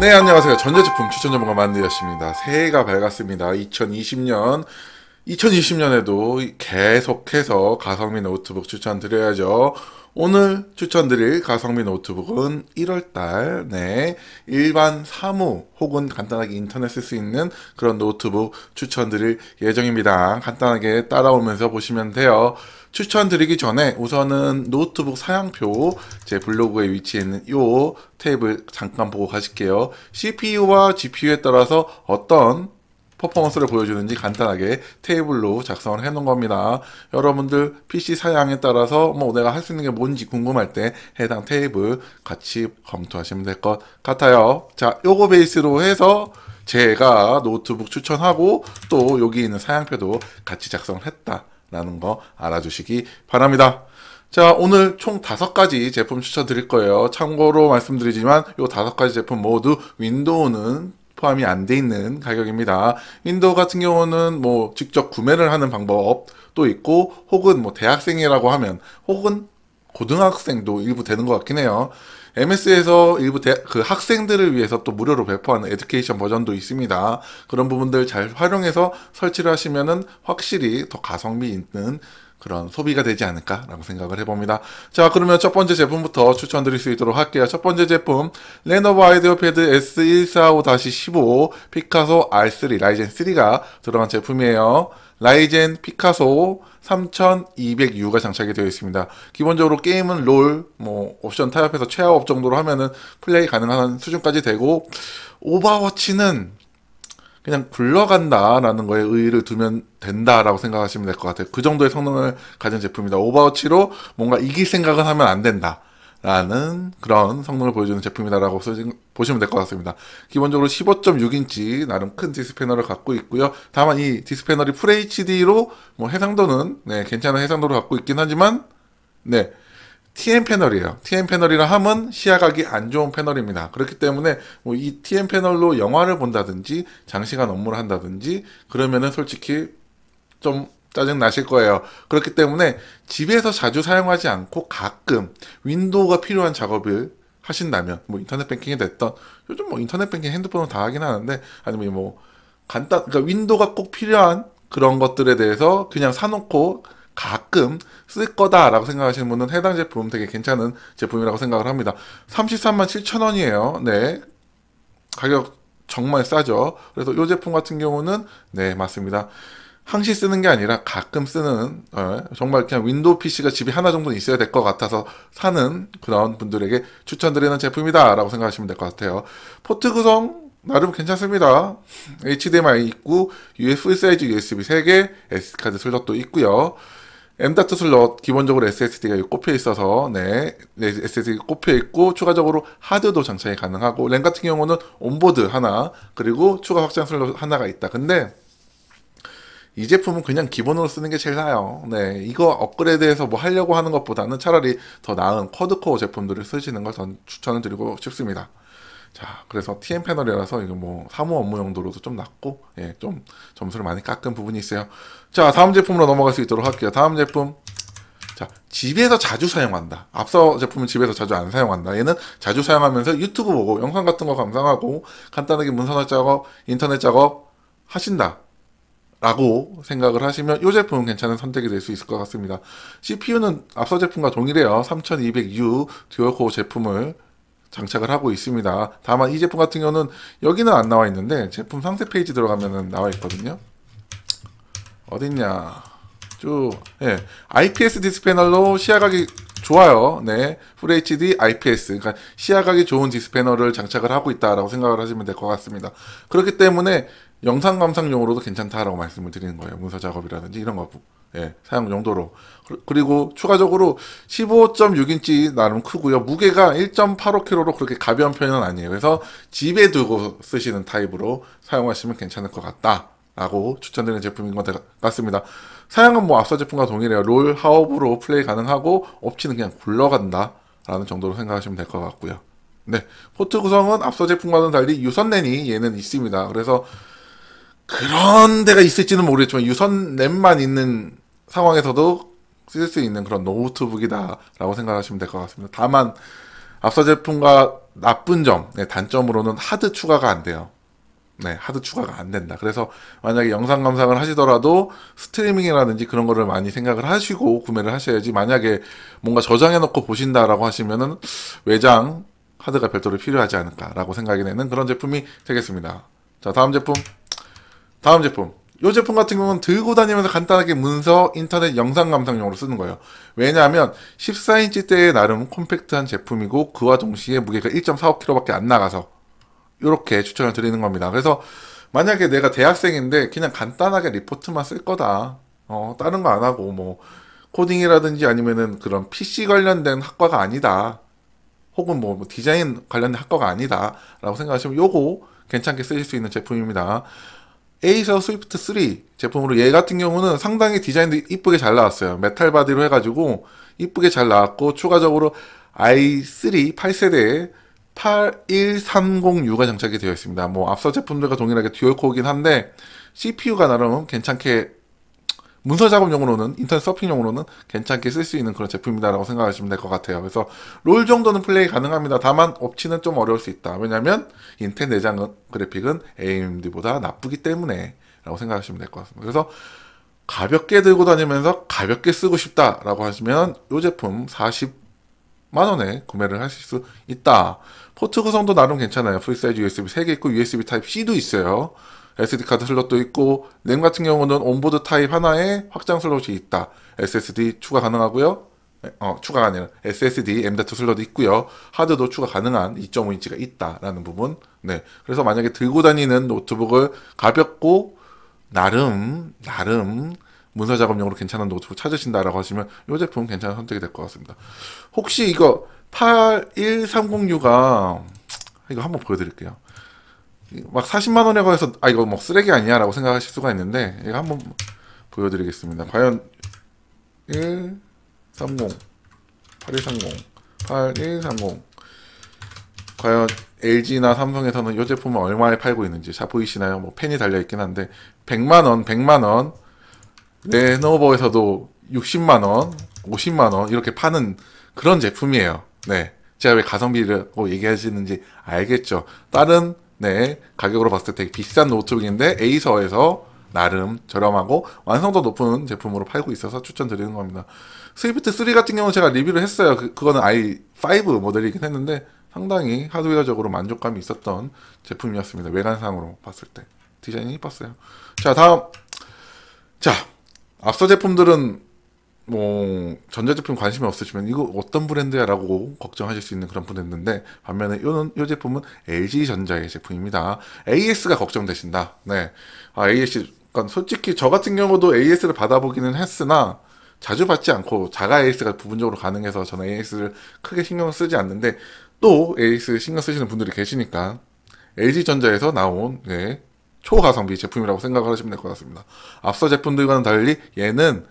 네, 안녕하세요. 전자제품 추천 전문가 만드였습니다. 새해가 밝았습니다. 2020년 2020년에도 계속해서 가성비 노트북 추천드려야죠. 오늘 추천드릴 가성비 노트북은 1월달 내 일반 사무 혹은 간단하게 인터넷 쓸 수 있는 그런 노트북 추천드릴 예정입니다. 간단하게 따라오면서 보시면 돼요. 추천드리기 전에 우선은 노트북 사양표 제 블로그에 위치해 있는 이 탭을 잠깐 보고 가실게요. CPU와 GPU에 따라서 어떤 퍼포먼스를 보여주는지 간단하게 테이블로 작성을 해놓은 겁니다. 여러분들 PC 사양에 따라서 뭐 내가 할 수 있는 게 뭔지 궁금할 때 해당 테이블 같이 검토하시면 될 것 같아요. 자, 요거 베이스로 해서 제가 노트북 추천하고 또 여기 있는 사양표도 같이 작성을 했다라는 거 알아주시기 바랍니다. 자, 오늘 총 다섯 가지 제품 추천 드릴 거예요. 참고로 말씀드리지만 요 다섯 가지 제품 모두 윈도우는 포함이 안 돼 있는 가격입니다. 인도 같은 경우는 뭐 직접 구매를 하는 방법도 있고 혹은 뭐 대학생이라고 하면 혹은 고등학생도 일부 되는 것 같긴 해요. MS에서 일부 대, 그 학생들을 위해서 또 무료로 배포하는 에듀케이션 버전도 있습니다. 그런 부분들 잘 활용해서 설치를 하시면은 확실히 더 가성비 있는 그런 소비가 되지 않을까라고 생각을 해봅니다. 자, 그러면 첫 번째 제품부터 추천드릴 수 있도록 할게요. 첫 번째 제품, 레노버 아이디어 패드 S145-15 피카소 R3 라이젠 3가 들어간 제품이에요. 라이젠 피카소 3200U가 장착이 되어 있습니다. 기본적으로 게임은 롤, 뭐 옵션 타협해서 최하업 정도로 하면은 플레이 가능한 수준까지 되고 오버워치는 그냥 굴러간다라는 거에 의의를 두면 된다라고 생각하시면 될 것 같아요. 그 정도의 성능을 가진 제품이다. 오버워치로 뭔가 이길 생각은 하면 안 된다. 라는 그런 성능을 보여주는 제품이다라고 보시면 될 것 같습니다. 기본적으로 15.6인치 나름 큰 디스패널을 갖고 있고요. 다만 이 디스패널이 FHD로 뭐 해상도는 네, 괜찮은 해상도를 갖고 있긴 하지만 네 TN 패널이에요. TN 패널이라 함은 시야각이 안 좋은 패널입니다. 그렇기 때문에 뭐이 TN 패널로 영화를 본다든지 장시간 업무를 한다든지 그러면은 솔직히 좀 짜증 나실 거예요. 그렇기 때문에 집에서 자주 사용하지 않고 가끔 윈도우가 필요한 작업을 하신다면 뭐 인터넷 뱅킹이 됐던 요즘 뭐 인터넷 뱅킹 핸드폰으로 다 하긴 하는데 아니면 뭐 간단 그러니까 윈도우가 꼭 필요한 그런 것들에 대해서 그냥 사놓고 가끔 쓸 거다라고 생각하시는 분은 해당 제품 되게 괜찮은 제품이라고 생각을 합니다. 33만 7천 원이에요. 네. 가격 정말 싸죠. 그래서 이 제품 같은 경우는 네 맞습니다. 항시 쓰는 게 아니라 가끔 쓰는 어, 정말 그냥 윈도우 PC가 집에 하나 정도는 있어야 될 것 같아서 사는 그런 분들에게 추천드리는 제품이다라고 생각하시면 될 것 같아요. 포트 구성 나름 괜찮습니다. HDMI 있고 USB 사이즈 USB 3개, S카드 슬롯도 있고요. M.2 슬롯 기본적으로 SSD가 꼽혀 있어서 네, 네 SSD 꼽혀 있고 추가적으로 하드도 장착이 가능하고 램 같은 경우는 온보드 하나 그리고 추가 확장 슬롯 하나가 있다. 근데 이 제품은 그냥 기본으로 쓰는 게 제일 나아요. 네, 이거 업그레이드해서 뭐 하려고 하는 것보다는 차라리 더 나은 쿼드코어 제품들을 쓰시는 걸전 추천을 드리고 싶습니다. 자, 그래서 t m 패널이라서 이거 뭐 사무 업무 용도로도 좀 낮고 예, 좀 점수를 많이 깎은 부분이 있어요. 자, 다음 제품으로 넘어갈 수 있도록 할게요. 다음 제품. 자, 집에서 자주 사용한다. 앞서 제품은 집에서 자주 안 사용한다. 얘는 자주 사용하면서 유튜브 보고 영상 같은 거 감상하고 간단하게 문서나 작업, 인터넷 작업 하신다. 라고 생각을 하시면 이 제품은 괜찮은 선택이 될 수 있을 것 같습니다. CPU는 앞서 제품과 동일해요. 3200U 듀얼코어 제품을 장착을 하고 있습니다. 다만 이 제품 같은 경우는 여기는 안 나와 있는데 제품 상세 페이지 들어가면은 나와 있거든요. 어딨냐? 쭉 예. IPS 디스 패널로 시야각이 좋아요. 네. FHD IPS. 그러니까 시야각이 좋은 디스패널을 장착을 하고 있다라고 생각을 하시면 될 것 같습니다. 그렇기 때문에 영상 감상용으로도 괜찮다라고 말씀을 드리는 거예요. 문서 작업이라든지 이런 거 예, 사용 용도로. 그리고 추가적으로 15.6인치 나름 크고요. 무게가 1.85kg로 그렇게 가벼운 편은 아니에요. 그래서 집에 두고 쓰시는 타입으로 사용하시면 괜찮을 것 같다라고 추천드리는 제품인 것 같습니다. 사양은 뭐 앞서 제품과 동일해요. 롤 하업으로 플레이 가능하고 업치는 그냥 굴러간다라는 정도로 생각하시면 될 것 같고요. 네, 포트 구성은 앞서 제품과는 달리 유선랜이 얘는 있습니다. 그래서 그런 데가 있을지는 모르겠지만 유선랜만 있는 상황에서도 쓸 수 있는 그런 노트북이다라고 생각하시면 될 것 같습니다. 다만 앞서 제품과 나쁜 점, 네, 단점으로는 하드 추가가 안 돼요. 네, 하드 추가가 안 된다. 그래서 만약에 영상 감상을 하시더라도 스트리밍이라든지 그런 거를 많이 생각을 하시고 구매를 하셔야지 만약에 뭔가 저장해 놓고 보신다라고 하시면은 외장 하드가 별도로 필요하지 않을까라고 생각이 되는 그런 제품이 되겠습니다. 자, 다음 제품. 다음 제품. 이 제품 같은 경우는 들고 다니면서 간단하게 문서, 인터넷, 영상 감상용으로 쓰는 거예요. 왜냐하면 14인치대의 나름 콤팩트한 제품이고 그와 동시에 무게가 1.45kg밖에 안 나가서 이렇게 추천을 드리는 겁니다. 그래서 만약에 내가 대학생인데 그냥 간단하게 리포트만 쓸 거다. 어, 다른 거 안 하고 뭐 코딩이라든지 아니면은 그런 PC 관련된 학과가 아니다. 혹은 뭐 디자인 관련된 학과가 아니다라고 생각하시면 요거 괜찮게 쓰실 수 있는 제품입니다. 에이셔 스위프트 3 제품으로 얘 같은 경우는 상당히 디자인도 이쁘게 잘 나왔어요. 메탈 바디로 해가지고 이쁘게 잘 나왔고 추가적으로 i3 8세대에 81306가 장착이 되어 있습니다. 뭐 앞서 제품들과 동일하게 듀얼코어긴 한데 CPU가 나름 괜찮게 문서 작업용으로는 인터넷 서핑용으로는 괜찮게 쓸 수 있는 그런 제품이다라고 생각하시면 될 것 같아요. 그래서 롤 정도는 플레이 가능합니다. 다만 업치는 좀 어려울 수 있다. 왜냐하면 인텔 내장 그래픽은 AMD보다 나쁘기 때문에라고 생각하시면 될 것 같습니다. 그래서 가볍게 들고 다니면서 가볍게 쓰고 싶다라고 하시면 이 제품 40만 원에 구매를 하실 수 있다. 포트 구성도 나름 괜찮아요. 풀사이즈 USB 3개 있고 USB 타입 C도 있어요. SD 카드 슬롯도 있고 램 같은 경우는 온보드 타입 하나에 확장 슬롯이 있다. SSD 추가 가능하고요. 어, 추가가 아니라 SSD M.2 슬롯 도 있고요. 하드도 추가 가능한 2.5인치가 있다라는 부분. 네. 그래서 만약에 들고 다니는 노트북을 가볍고 나름 나름 문서 작업용으로 괜찮은 노트북 찾으신다라고 하시면 이 제품 은 괜찮은 선택이 될 것 같습니다. 혹시 이거 81306가 이거 한번 보여드릴게요. 막 40만 원에 거해서 아 이거 뭐 쓰레기 아니야라고 생각하실 수가 있는데 이거 한번 보여드리겠습니다. 과연 1 30 8130 8130 과연 LG나 삼성에서는 이 제품을 얼마에 팔고 있는지 잘 보이시나요? 뭐 펜이 달려 있긴 한데 100만 원, 100만 원 레노버에서도 60만 원, 50만 원 이렇게 파는 그런 제품이에요. 네. 제가 왜가성비를 얘기하시는지 알겠죠. 다른 네, 가격으로 봤을 때 되게 비싼 노트북인데 에이서에서 나름 저렴하고 완성도 높은 제품으로 팔고 있어서 추천드리는 겁니다. 스위프트 3 같은 경우는 제가 리뷰를 했어요. 그, 그거는 i5 모델이긴 했는데 상당히 하드웨어적으로 만족감이 있었던 제품이었습니다. 외관상으로 봤을 때 디자인이 이뻤어요. 자, 다음. 자, 앞서 제품들은 뭐 전자제품 관심이 없으시면 이거 어떤 브랜드야라고 걱정하실 수 있는 그런 브랜드인데 반면에 요는 요 제품은 LG 전자의 제품입니다. AS가 걱정되신다. 네, 아, AS 그러니까 솔직히 저 같은 경우도 AS를 받아보기는 했으나 자주 받지 않고 자가 AS가 부분적으로 가능해서 저는 AS를 크게 신경 쓰지 않는데 또 AS 신경 쓰시는 분들이 계시니까 LG 전자에서 나온 네, 초가성비 제품이라고 생각을 하시면 될 것 같습니다. 앞서 제품들과는 달리 얘는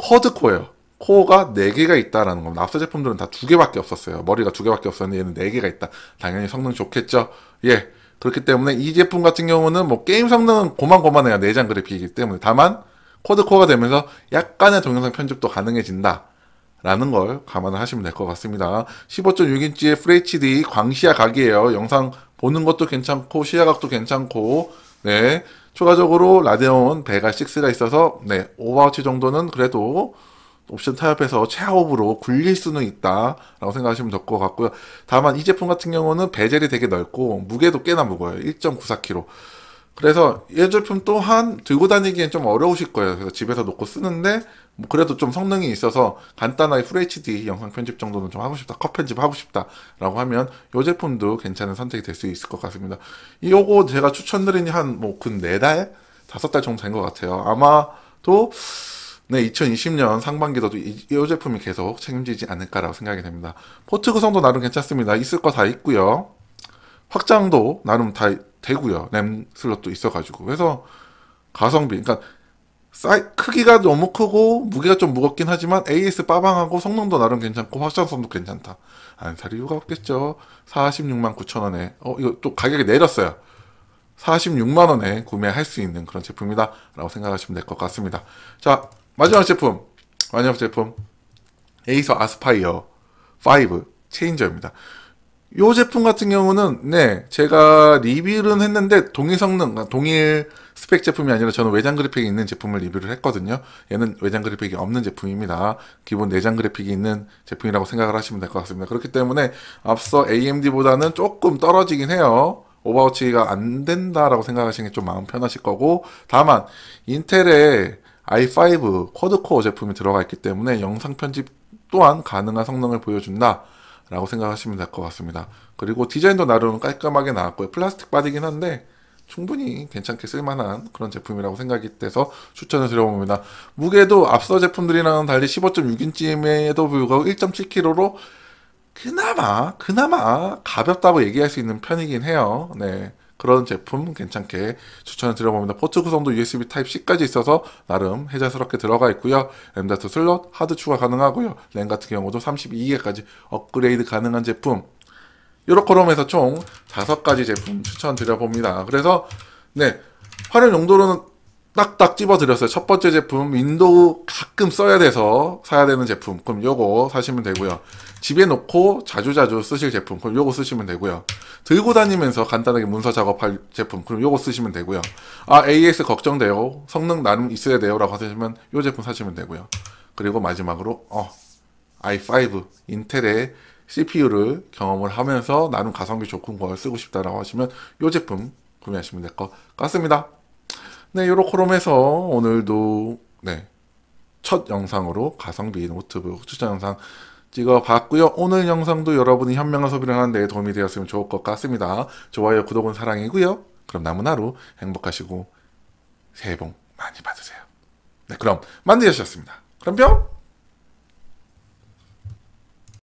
쿼드 코예요. 코어가 4개가 있다라는 겁니다. 앞서 제품들은 다 2개밖에 없었어요. 머리가 2개밖에 없었는데 얘는 4개가 있다. 당연히 성능 좋겠죠? 예. 그렇기 때문에 이 제품 같은 경우는 뭐 게임 성능은 고만고만해야 내장 그래픽이기 때문에. 다만, 쿼드 코어가 되면서 약간의 동영상 편집도 가능해진다. 라는 걸 감안을 하시면 될 것 같습니다. 15.6인치의 FHD 광시야 각이에요. 영상 보는 것도 괜찮고, 시야각도 괜찮고, 네. 추가적으로 라데온 베가 6가 있어서 네, 오버워치 정도는 그래도 옵션 타협해서 최하옵으로 굴릴 수는 있다라고 생각하시면 될 것 같고요. 다만 이 제품 같은 경우는 베젤이 되게 넓고 무게도 꽤나 무거워요. 1.94kg. 그래서 이 제품 또한 들고 다니기엔 좀 어려우실 거예요. 그래서 집에서 놓고 쓰는데 뭐 그래도 좀 성능이 있어서 간단하게 FHD 영상 편집 정도는 좀 하고 싶다, 컷 편집 하고 싶다라고 하면 이 제품도 괜찮은 선택이 될 수 있을 것 같습니다. 이거 제가 추천드린 한뭐근네 달, 다섯 달 정도 된 것 같아요. 아마도 네, 2020년 상반기도 이, 이 제품이 계속 책임지지 않을까라고 생각이 됩니다. 포트 구성도 나름 괜찮습니다. 있을 거 다 있고요. 확장도 나름 다 되고요. 램 슬롯도 있어가지고. 그래서 가성비, 그러니까 사이, 크기가 너무 크고 무게가 좀 무겁긴 하지만 AS 빠방하고 성능도 나름 괜찮고 확장성도 괜찮다. 안 살 이유가 없겠죠. 46만 9천 원에 어 이거 또 가격이 내렸어요. 46만 원에 구매할 수 있는 그런 제품이다라고 생각하시면 될 것 같습니다. 자 마지막 제품 마지막 제품 에이서 아스파이어 5 체인저입니다. 이 제품 같은 경우는 네 제가 리뷰는 했는데 동일 성능, 아, 동일 스펙 제품이 아니라 저는 외장 그래픽이 있는 제품을 리뷰를 했거든요. 얘는 외장 그래픽이 없는 제품입니다. 기본 내장 그래픽이 있는 제품이라고 생각을 하시면 될 것 같습니다. 그렇기 때문에 앞서 AMD보다는 조금 떨어지긴 해요. 오버워치가 안 된다라고 생각하시는 게 좀 마음 편하실 거고 다만 인텔의 i5 쿼드코어 제품이 들어가 있기 때문에 영상 편집 또한 가능한 성능을 보여준다. 라고 생각하시면 될 것 같습니다. 그리고 디자인도 나름 깔끔하게 나왔고요. 플라스틱 바디긴 한데 충분히 괜찮게 쓸만한 그런 제품이라고 생각이 돼서 추천을 드려봅니다. 무게도 앞서 제품들이랑 달리 15.6인치임에도 불구하고 1.7kg로 그나마 그나마 가볍다고 얘기할 수 있는 편이긴 해요. 네. 그런 제품 괜찮게 추천을 드려봅니다. 포트 구성도 USB Type-C까지 있어서 나름 해자스럽게 들어가 있고요. M.2 슬롯 하드 추가 가능하고요. 램 같은 경우도 32개까지 업그레이드 가능한 제품 요렇게롬에서 총 5가지 제품 추천드려봅니다. 그래서 네 활용 용도로는 딱딱 집어드렸어요. 첫 번째 제품 윈도우 가끔 써야 돼서 사야 되는 제품 그럼 요거 사시면 되고요. 집에 놓고 자주자주 쓰실 제품 그럼 요거 쓰시면 되고요. 들고 다니면서 간단하게 문서 작업할 제품 그럼 요거 쓰시면 되고요. 아 AS 걱정돼요. 성능 나름 있어야 돼요 라고 하시면 요 제품 사시면 되고요. 그리고 마지막으로 어 i5 인텔의 CPU를 경험을 하면서 나름 가성비 좋은 걸 쓰고 싶다라고 하시면 요 제품 구매하시면 될 것 같습니다. 네, 요렇게롬 해서 오늘도 네. 첫 영상으로 가성비 노트북 추천 영상 찍어봤고요. 오늘 영상도 여러분이 현명한 소비를 하는 데 도움이 되었으면 좋을 것 같습니다. 좋아요, 구독은 사랑이고요. 그럼 남은 하루 행복하시고 새해 복 많이 받으세요. 네, 그럼 만드셨습니다. 그럼 뿅!